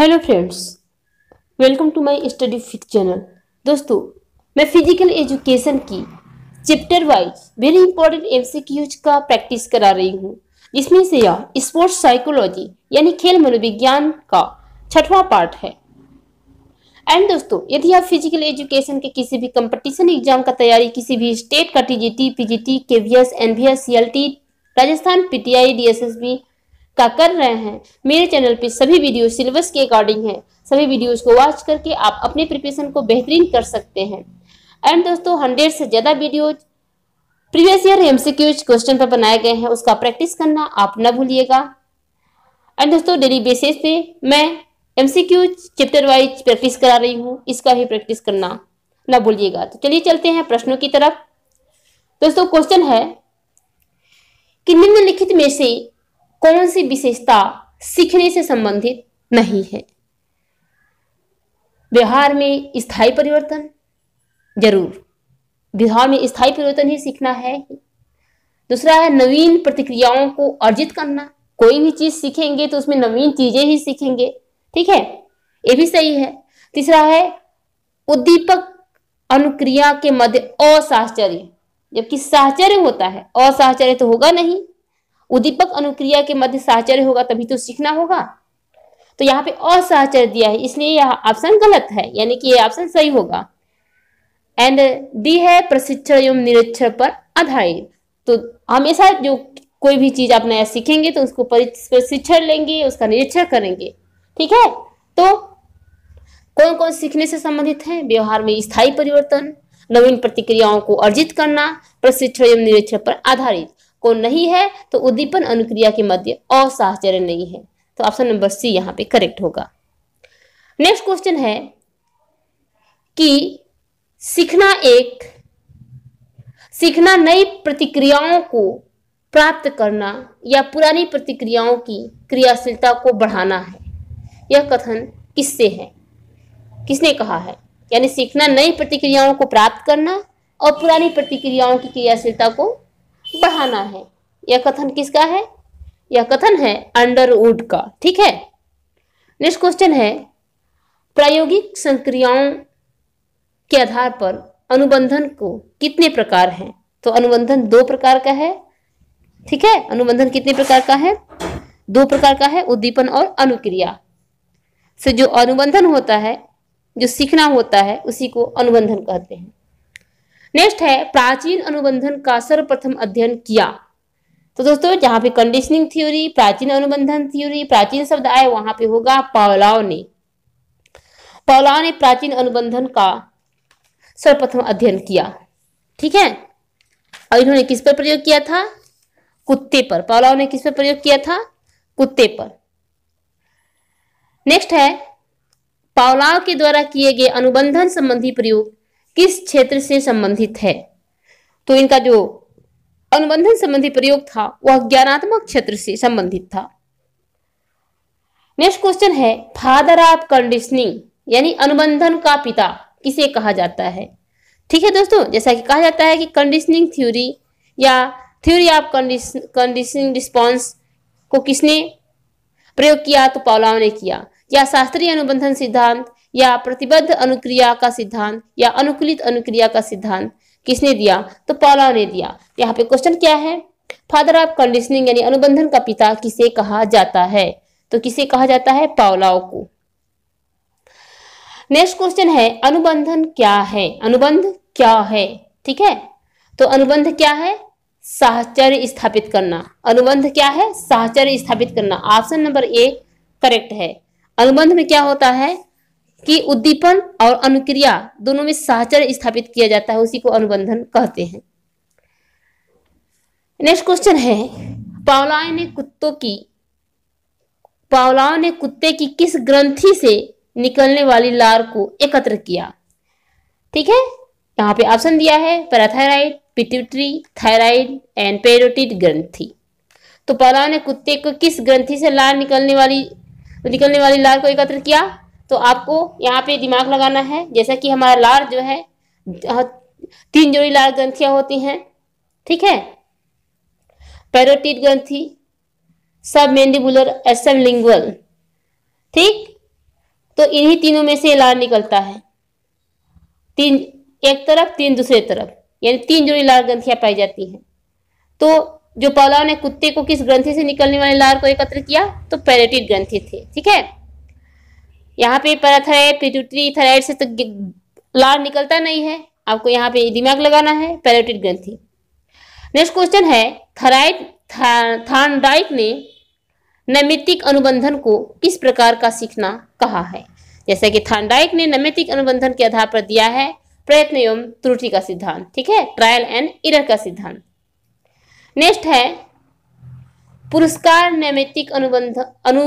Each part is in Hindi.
hello friends welcome to my study fic channel दोस्तों मैं फिजिकल एजुकेशन की chapter wise very important MCQs का प्रैक्टिस करा रही हूँ जिसमें से यह स्पोर्ट्स साइकोलॉजी यानी खेल मनोविज्ञान का छठवां पार्ट है एंड दोस्तों यदि आप फिजिकल एजुकेशन के किसी भी कंपटीशन एग्जाम का तैयारी किसी भी स्टेट का T PGT KVS NVS CLT Rajasthan PTI DSSB का कर रहे हैं मेरे चैनल पे सभी वीडियो सिलेबस के अकॉर्डिंग है सभी वीडियोस को वॉच करके आप अपने प्रिपरेशन को बेहतरीन कर सकते हैं एंड दोस्तों हंड्रेड से ज़्यादा videos previous year MCQs question पर बनाए गए हैं उसका प्रैक्टिस करना आप ना भूलिएगा एंड दोस्तों डेली बेसिस पे मैं एमसीक्यूज चैप्टर वाइज प्रैक्टिस करा रही हूँ इसका भी प्रैक्टिस करना ना भूलिएगा तो चलिए चलते हैं प्रश्नों की तरफ दोस्तों क्वेश्चन है कि निम्नलिखित में से कौन सी विशेषता सीखने से संबंधित नहीं है बिहार में स्थायी परिवर्तन जरूर बिहार में स्थायी परिवर्तन ही सीखना है दूसरा है नवीन प्रतिक्रियाओं को अर्जित करना कोई भी चीज सीखेंगे तो उसमें नवीन चीजें ही सीखेंगे ठीक है ये भी सही है तीसरा है उद्दीपक अनुक्रिया के मध्य असाहचर्य जबकि साहचर्य होता है असाहचर्य तो होगा नहीं उद्दीपक अनुक्रिया के मध्य साहचर्य होगा तभी तो सीखना होगा तो यहाँ पे असहचर्य दिया है इसलिए यह ऑप्शन गलत है यानी कि यह ऑप्शन सही होगा एंड डी है प्रशिक्षण एवं निरीक्षण पर आधारित तो हमेशा जो कोई भी चीज आप नया सीखेंगे तो उसको प्रशिक्षण लेंगे उसका निरीक्षण करेंगे ठीक है तो कौन कौन सीखने से संबंधित है व्यवहार में स्थायी परिवर्तन नवीन प्रतिक्रियाओं को अर्जित करना प्रशिक्षण एवं निरीक्षण पर आधारित को नहीं है तो उद्दीपन अनुक्रिया के मध्य असाहचर्य नहीं है तो ऑप्शन नंबर सी यहाँ पे करेक्ट होगा नेक्स्ट क्वेश्चन है कि सीखना एक सीखना नई प्रतिक्रियाओं को प्राप्त करना या पुरानी प्रतिक्रियाओं की क्रियाशीलता को बढ़ाना है यह कथन किससे है किसने कहा है यानी सीखना नई प्रतिक्रियाओं को प्राप्त करना और पुरानी प्रतिक्रियाओं की क्रियाशीलता को बढ़ाना है यह कथन किसका है यह कथन है अंडरवुड का ठीक है नेक्स्ट क्वेश्चन है प्रायोगिक संक्रियाओं के आधार पर अनुबंधन को कितने प्रकार हैं तो अनुबंधन दो प्रकार का है ठीक है अनुबंधन कितने प्रकार का है दो प्रकार का है उद्दीपन और अनुक्रिया से जो अनुबंधन होता है जो सीखना होता है उसी को अनुबंधन कहते हैं नेक्स्ट है प्राचीन अनुबंधन का सर्वप्रथम अध्ययन किया तो दोस्तों जहां पे कंडीशनिंग थ्योरी प्राचीन अनुबंधन थ्योरी प्राचीन शब्द आए वहां पे होगा पावलाव ने पावलाव ने प्राचीन अनुबंधन का सर्वप्रथम अध्ययन किया ठीक है और इन्होंने किस पर प्रयोग किया था कुत्ते पर पावलाव ने किस पर प्रयोग किया था कुत्ते पर नेक्स्ट है पावलाव के द्वारा किए गए अनुबंधन संबंधी प्रयोग किस क्षेत्र से संबंधित है तो इनका जो अनुबंधन संबंधी प्रयोग था वह ज्ञानात्मक क्षेत्र से संबंधित था नेक्स्ट क्वेश्चन है फादर ऑफ कंडीशनिंग यानी अनुबंधन का पिता किसे कहा जाता है ठीक है दोस्तों जैसा कि कहा जाता है कि कंडीशनिंग थ्योरी या थ्योरी ऑफ कंडीशनिंग रिस्पॉन्स को किसने प्रयोग किया तो पावलाव ने किया या शास्त्रीय अनुबंधन सिद्धांत या प्रतिबद्ध अनुक्रिया का सिद्धांत या अनुकूलित अनुक्रिया का सिद्धांत किसने दिया तो पॉला ने दिया यहाँ पे क्वेश्चन क्या है फादर ऑफ कंडीशनिंग यानी अनुबंधन का पिता किसे कहा जाता है तो किसे कहा जाता है पावलाओ को नेक्स्ट क्वेश्चन है अनुबंधन क्या है अनुबंध क्या है ठीक है तो अनुबंध क्या है साहचर्य स्थापित करना अनुबंध क्या है साहचर्य स्थापित करना ऑप्शन नंबर ए करेक्ट है अनुबंध में क्या होता है कि उद्दीपन और अनुक्रिया दोनों में साहचर्य स्थापित किया जाता है उसी को अनुबंधन कहते हैं नेक्स्ट क्वेश्चन है पावलाय ने कुत्तों की पावलाओ ने कुत्ते की किस ग्रंथि से निकलने वाली लार को एकत्र किया ठीक है यहाँ पे ऑप्शन दिया है parathyroid pituitary thyroid and parotid ग्रंथि तो पावलाओ ने कुत्ते को किस ग्रंथि से लार निकलने वाली निकलने वाली लार को एकत्र किया तो आपको यहाँ पे दिमाग लगाना है जैसा कि हमारा लार जो है तीन जोड़ी लार ग्रंथियां होती हैं ठीक है पैरोटिड ग्रंथी सब मेंडिबुलर एसम लिंगुअल ठीक तो इन्हीं तीनों में से लार निकलता है तीन एक तरफ तीन दूसरे तरफ यानी तीन जोड़ी लार ग्रंथियां पाई जाती हैं तो जो पौलाव ने कुत्ते को किस ग्रंथि से निकलने वाले लार को एकत्र किया तो पैरेटिड ग्रंथि थे ठीक है यहाँ पे पैराथराइड पिट्यूटरी थराइड से तो लार निकलता नहीं है आपको यहाँ पे दिमाग लगाना है पैराटिड ग्रंथि नेक्स्ट क्वेश्चन है थराइड थानडाइक ने नैमितिक अनुबंधन को किस प्रकार का सीखना कहा है जैसा कि थानडाइक ने नैमितिक अनुबंधन के आधार पर दिया है प्रयत्न एवं त्रुटि का सिद्धांत ठीक है ट्रायल एंड इरर का सिद्धांत नेक्स्ट है पुरस्कार नैमितिक अनुबंध अनु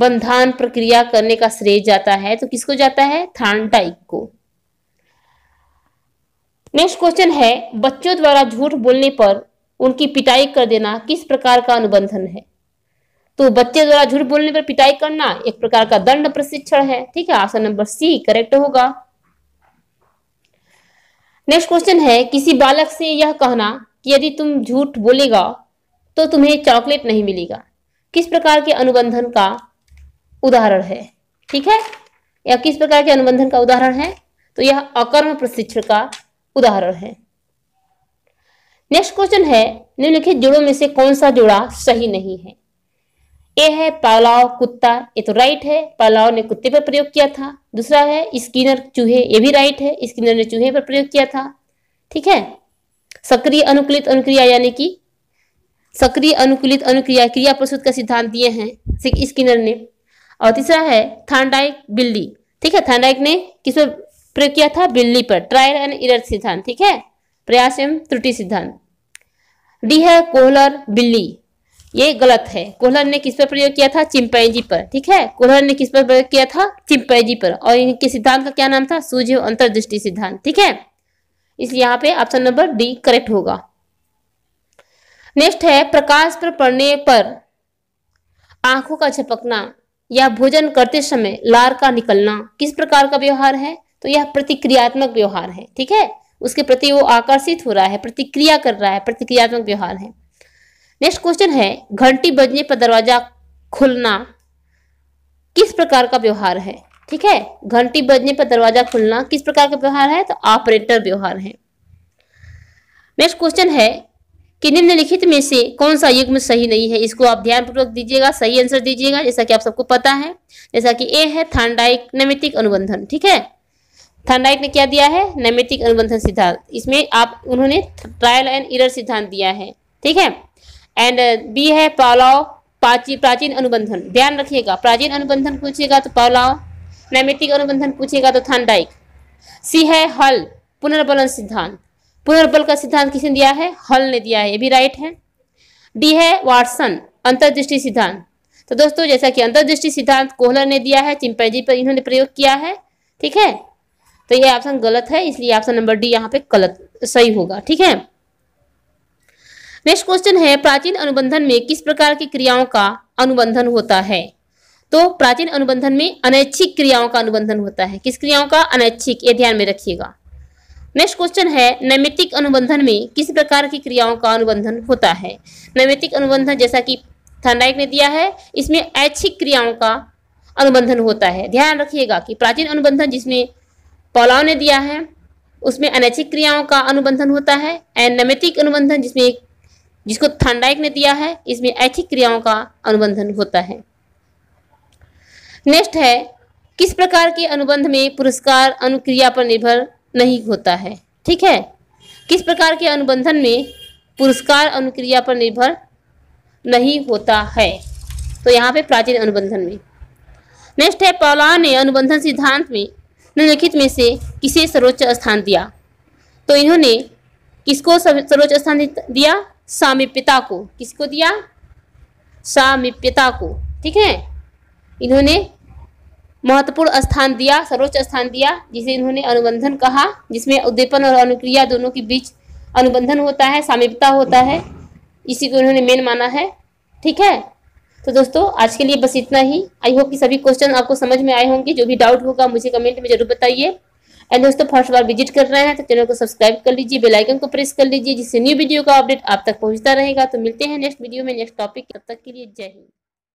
बंधान प्रक्रिया करने का श्रेय जाता है तो किसको जाता है थानडाइक को नेक्स्ट क्वेश्चन है बच्चों द्वारा झूठ बोलने पर उनकी पिटाई कर देना किस प्रकार का अनुबंधन है तो बच्चे द्वारा झूठ बोलने पर पिटाई करना एक प्रकार का दंड प्रशिक्षण है ठीक है ऑप्शन नंबर सी करेक्ट होगा नेक्स्ट क्वेश्चन है किसी बालक से यह कहना कि यदि तुम झूठ बोलेगा तो तुम्हें चॉकलेट नहीं मिलेगा किस प्रकार के अनुबंधन का उदाहरण है ठीक है या किस प्रकार के अनुबंधन का उदाहरण है तो यह अकर्म प्रशिक्षण का उदाहरण है नेक्स्ट क्वेश्चन है निम्नलिखित जोड़ों में से कौन सा जोड़ा सही नहीं है ए है पालाव कुत्ता ये तो राइट है पालाव ने कुत्ते पर प्रयोग किया था दूसरा है स्किनर चूहे ये भी राइट है स्किनर ने चूहे पर प्रयोग किया था ठीक है सक्रिय अनुकूलित अनुक्रिया यानी कि सक्रिय अनुकूलित अनुक्रिया क्रिया प्रस्तुत का सिद्धांत दिए हैं स्किनर ने और तीसरा है थांडाइक बिल्ली ठीक है थांडाइक ने किस पर प्रयोग किया था बिल्ली पर ट्रायल एंड इरर सिद्धांत ठीक है प्रयास एवं त्रुटि सिद्धांत डी है कोहलर बिल्ली ये गलत है कोहलर ने किस पर प्रयोग किया था चिंपैजी पर ठीक है कोहलर ने किस पर प्रयोग किया था चिंपैजी पर और इनके सिद्धांत का क्या नाम था सूझ अंतर्दृष्टि सिद्धांत ठीक है इसलिए यहाँ पे ऑप्शन नंबर डी करेक्ट होगा नेक्स्ट है प्रकाश पर पड़ने पर आंखों का झपकना या भोजन करते समय लार का निकलना किस प्रकार का व्यवहार है तो यह प्रतिक्रियात्मक व्यवहार है ठीक है उसके प्रति वो आकर्षित हो रहा है प्रतिक्रिया कर रहा है प्रतिक्रियात्मक व्यवहार है नेक्स्ट क्वेश्चन है घंटी बजने पर दरवाजा खुलना किस प्रकार का व्यवहार है ठीक है घंटी बजने पर दरवाजा खुलना किस प्रकार का व्यवहार है तो ऑपरेटर व्यवहार है नेक्स्ट क्वेश्चन है कि निम्नलिखित में से कौन सा युग्म सही नहीं है इसको आप ध्यानपूर्वक दीजिएगा सही आंसर दीजिएगा जैसा कि आप सबको पता है जैसा कि ए है थांडाइक नैमितिक अनुबंधन ठीक है थांडाइक ने क्या दिया है नैमितिक अनुबंधन सिद्धांत इसमें आप उन्होंने ट्रायल एंड इरर सिद्धांत दिया है ठीक है एंड बी है पालाव प्राचीन प्राचीन अनुबंधन ध्यान रखिएगा प्राचीन अनुबंधन पूछेगा तो पालाव नैमितिक अनुबंधन पूछेगा तो थांडाइक सी है हल पुनर्बलन सिद्धांत पुनर्बल का सिद्धांत किसने दिया है हल ने दिया है ये भी राइट है डी है वाटसन अंतर्दृष्टि सिद्धांत तो दोस्तों जैसा कि अंतर्दृष्टि सिद्धांत कोहलर ने दिया है चिंपैजी पर इन्होंने प्रयोग किया है ठीक है तो ये ऑप्शन गलत है इसलिए ऑप्शन नंबर डी यहाँ पे गलत सही होगा ठीक है नेक्स्ट क्वेश्चन है प्राचीन अनुबंधन में किस प्रकार की क्रियाओं का अनुबंधन होता है तो प्राचीन अनुबंधन में अनैच्छिक क्रियाओं का अनुबंधन होता है किस क्रियाओं का अनैच्छिक ये ध्यान में रखिएगा नेक्स्ट क्वेश्चन है नैमितिक अनुबंधन में किस प्रकार की क्रियाओं का अनुबंधन होता है नैमितिक अनुबंधन जैसा कि थर्नाइक ने दिया है इसमें ऐच्छिक क्रियाओं का अनुबंधन होता है ध्यान रखिएगा कि प्राचीन अनुबंधन जिसमें पौलाव ने दिया है उसमें अनैच्छिक क्रियाओं का अनुबंधन होता है एंड नैमितिक अनुबंधन जिसमें जिसको थर्नाइक ने दिया है इसमें ऐच्छिक क्रियाओं का अनुबंधन होता है नेक्स्ट है किस प्रकार के अनुबंध में पुरस्कार अनुक्रिया पर निर्भर नहीं होता है ठीक है किस प्रकार के अनुबंधन में पुरस्कार अनुक्रिया पर निर्भर नहीं होता है तो यहाँ पे प्राचीन अनुबंधन में नेक्स्ट है पौला ने अनुबंधन सिद्धांत में निम्नलिखित में से किसे सर्वोच्च स्थान दिया तो इन्होंने किसको सर्वोच्च स्थान दिया सामिप्यता को किसको दिया सामिप्यता को ठीक है इन्होंने महत्वपूर्ण स्थान दिया सर्वोच्च स्थान दिया जिसे इन्होंने अनुबंधन कहा जिसमें उद्दीपन और अनुक्रिया दोनों के बीच अनुबंधन होता है सामीपता होता है इसी को इन्होंने मेन माना है ठीक है तो दोस्तों आज के लिए बस इतना ही आई होप कि सभी क्वेश्चन आपको समझ में आए होंगे जो भी डाउट होगा मुझे कमेंट में जरूर बताइए एंड दोस्तों फर्स्ट बार विजिट कर रहे हैं तो चैनल को सब्सक्राइब कर लीजिए बेल आइकन को प्रेस कर लीजिए जिससे न्यू वीडियो का अपडेट आप तक पहुंचता रहेगा तो मिलते हैं नेक्स्ट वीडियो में नेक्स्ट टॉपिक तब तक के लिए जय हिंद